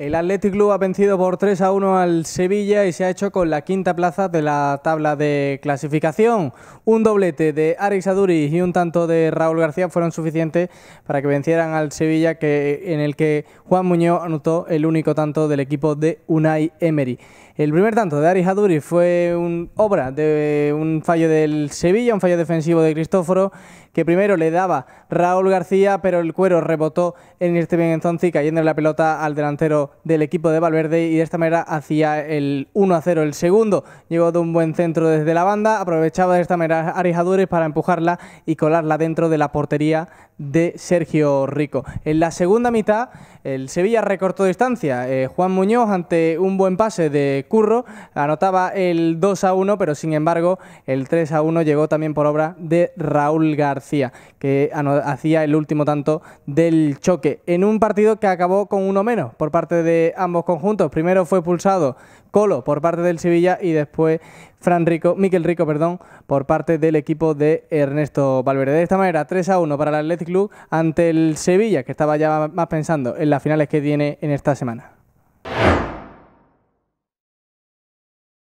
El Athletic Club ha vencido por 3 a 1 al Sevilla y se ha hecho con la quinta plaza de la tabla de clasificación. Un doblete de Arix Aduriz y un tanto de Raúl García fueron suficientes para que vencieran al Sevilla, que, en el que Juan Muñoz anotó el único tanto del equipo de Unai Emery. El primer tanto de Arix fue obra de un fallo del Sevilla, un fallo defensivo de Cristóforo, que primero le daba Raúl García, pero el cuero rebotó en este bien entonces, cayendo en la pelota al delantero del equipo de Valverde y de esta manera hacía el 1 a 0 el segundo. Llegó de un buen centro desde la banda, aprovechaba de esta manera para empujarla y colarla dentro de la portería de Sergio Rico. En la segunda mitad, el Sevilla recortó distancia. Eh, Juan Muñoz, ante un buen pase de Curro, anotaba el 2 a 1, pero sin embargo, el 3 a 1 llegó también por obra de Raúl García, que hacía el último tanto del choque. En un partido que acabó con uno menos por parte de ambos conjuntos. Primero fue pulsado Colo por parte del Sevilla y después Fran Rico, Miquel Rico, perdón, por parte del equipo de Ernesto Valverde. De esta manera, 3 a 1 para el Atlético ante el Sevilla, que estaba ya más pensando en las finales que tiene en esta semana.